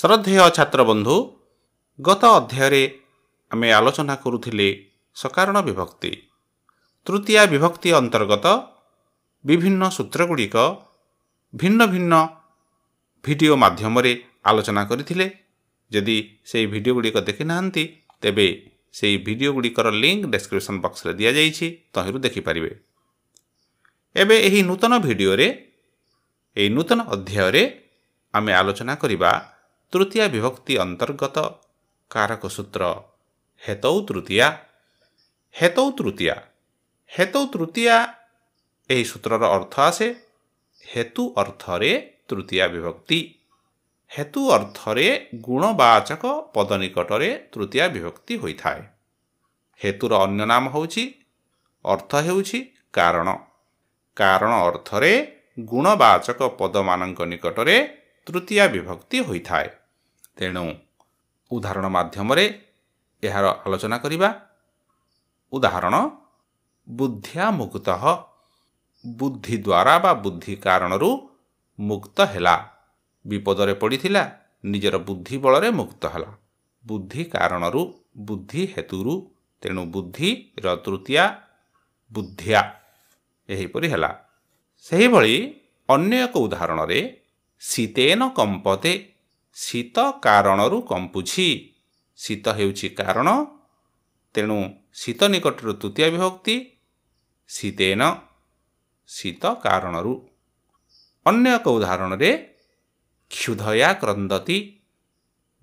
ଶ୍ରଦ୍ଧେୟ ଛାତ୍ରବନ୍ଧୁ ଗତ ଅଧ୍ୟାୟରେ ଆମେ ଆଲୋଚନା କରୁଥିଲେ ସକାରଣ ବିଭକ୍ତି ତୃତୀୟା ବିଭକ୍ତି ଅନ୍ତର୍ଗତ ବିଭିନ୍ନ ସୂତ୍ରଗୁଡ଼ିକ ଭିନ୍ନ ଭିନ୍ନ ଭିଡ଼ିଓ ମାଧ୍ୟମରେ ଆଲୋଚନା କରିଥିଲେ ଯଦି ସେହି ଭିଡ଼ିଓଗୁଡ଼ିକ ଦେଖିନାହାନ୍ତି ତେବେ ସେହି ଭିଡ଼ିଓଗୁଡ଼ିକର ଲିଙ୍କ୍ ଡେସ୍କ୍ରିପ୍ସନ୍ ବକ୍ସରେ ଦିଆଯାଇଛି ତହିଁରୁ ଦେଖିପାରିବେ ଏବେ ଏହି ନୂତନ ଭିଡ଼ିଓରେ ଏହି ନୂତନ ଅଧ୍ୟାୟରେ ଆମେ ଆଲୋଚନା କରିବା ତୃତୀୟା ବିଭକ୍ତି ଅନ୍ତର୍ଗତ କାରକ ସୂତ୍ର ହେତୌ ତୃତୀୟା ହେତୌ ତୃତୀୟା ହେତୌ ତୃତୀୟା ଏହି ସୂତ୍ରର ଅର୍ଥ ଆସେ ହେତୁ ଅର୍ଥରେ ତୃତୀୟା ବିଭକ୍ତି ହେତୁ ଅର୍ଥରେ ଗୁଣବାଚକ ପଦ ନିକଟରେ ତୃତୀୟା ବିଭକ୍ତି ହୋଇଥାଏ ହେତୁର ଅନ୍ୟ ନାମ ହେଉଛି ଅର୍ଥ ହେଉଛି କାରଣ କାରଣ ଅର୍ଥରେ ଗୁଣବାଚକ ପଦମାନଙ୍କ ନିକଟରେ ତୃତୀୟା ବିଭକ୍ତି ହୋଇଥାଏ ତେଣୁ ଉଦାହରଣ ମାଧ୍ୟମରେ ଏହାର ଆଲୋଚନା କରିବା ଉଦାହରଣ ବୁଦ୍ଧିଆ ମୁକ୍ତ ବୁଦ୍ଧି ଦ୍ୱାରା ବା ବୁଦ୍ଧି କାରଣରୁ ମୁକ୍ତ ହେଲା ବିପଦରେ ପଡ଼ିଥିଲା ନିଜର ବୁଦ୍ଧି ବଳରେ ମୁକ୍ତ ହେଲା ବୁଦ୍ଧି କାରଣରୁ ବୁଦ୍ଧି ହେତୁରୁ ତେଣୁ ବୁଦ୍ଧିର ତୃତୀୟା ବୁଦ୍ଧିଆ ଏହିପରି ହେଲା ସେହିଭଳି ଅନ୍ୟ ଏକ ଉଦାହରଣରେ ଶୀତେନ କମ୍ପତେ ଶୀତ କାରଣରୁ କମ୍ପୁଛି ଶୀତ ହେଉଛି କାରଣ ତେଣୁ ଶୀତ ନିକଟରୁ ତୃତୀୟ ବିଭକ୍ତି ଶୀତେନ ଶୀତ କାରଣରୁ ଅନ୍ୟ ଏକ ଉଦାହରଣରେ କ୍ଷୁଧୟା କ୍ରନ୍ଦତି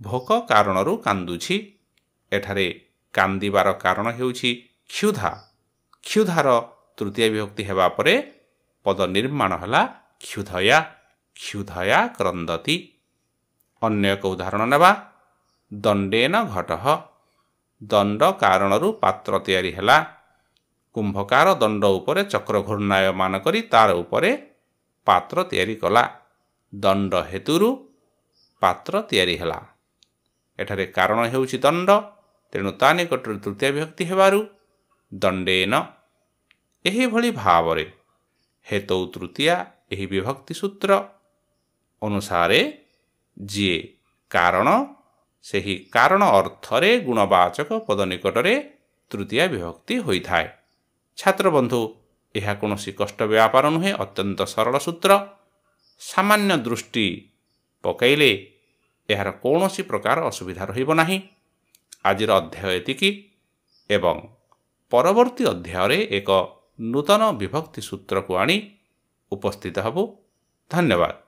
ଭୋକ କାରଣରୁ କାନ୍ଦୁଛି ଏଠାରେ କାନ୍ଦିବାର କାରଣ ହେଉଛି କ୍ଷୁଧା କ୍ଷୁଧାର ତୃତୀୟ ବିଭକ୍ତି ହେବା ପରେ ପଦ ନିର୍ମାଣ ହେଲା କ୍ଷୁଧୟା କ୍ଷୁଧୟା କ୍ରନ୍ଦତି ଅନ୍ୟ ଏକ ଉଦାହରଣ ନେବା ଦଣ୍ଡେନ ଘଟଃ ଦଣ୍ଡ କାରଣରୁ ପାତ୍ର ତିଆରି ହେଲା କୁମ୍ଭକାର ଦଣ୍ଡ ଉପରେ ଚକ୍ର ଘୂର୍ଣ୍ଣାୟମାନ କରି ତାର ଉପରେ ପାତ୍ର ତିଆରି କଲା ଦଣ୍ଡ ହେତୁରୁ ପାତ୍ର ତିଆରି ହେଲା ଏଠାରେ କାରଣ ହେଉଛି ଦଣ୍ଡ ତେଣୁ ତା ନିକଟରେ ତୃତୀୟ ବିଭକ୍ତି ହେବାରୁ ଦଣ୍ଡେନ ଏହିଭଳି ଭାବରେ ହେତୁ ତୃତୀୟା ଏହି ବିଭକ୍ତି ସୂତ୍ର ଅନୁସାରେ ଯିଏ କାରଣ ସେହି କାରଣ ଅର୍ଥରେ ଗୁଣବାଚକ ପଦ ନିକଟରେ ତୃତୀୟ ବିଭକ୍ତି ହୋଇଥାଏ ଛାତ୍ରବନ୍ଧୁ ଏହା କୌଣସି କଷ୍ଟ ବ୍ୟାପାର ନୁହେଁ ଅତ୍ୟନ୍ତ ସରଳ ସୂତ୍ର ସାମାନ୍ୟ ଦୃଷ୍ଟି ପକାଇଲେ ଏହାର କୌଣସି ପ୍ରକାର ଅସୁବିଧା ରହିବ ନାହିଁ ଆଜିର ଅଧ୍ୟାୟ ଏତିକି ଏବଂ ପରବର୍ତ୍ତୀ ଅଧ୍ୟାୟରେ ଏକ ନୂତନ ବିଭକ୍ତି ସୂତ୍ରକୁ ଆଣି ଉପସ୍ଥିତ ହେବୁ ଧନ୍ୟବାଦ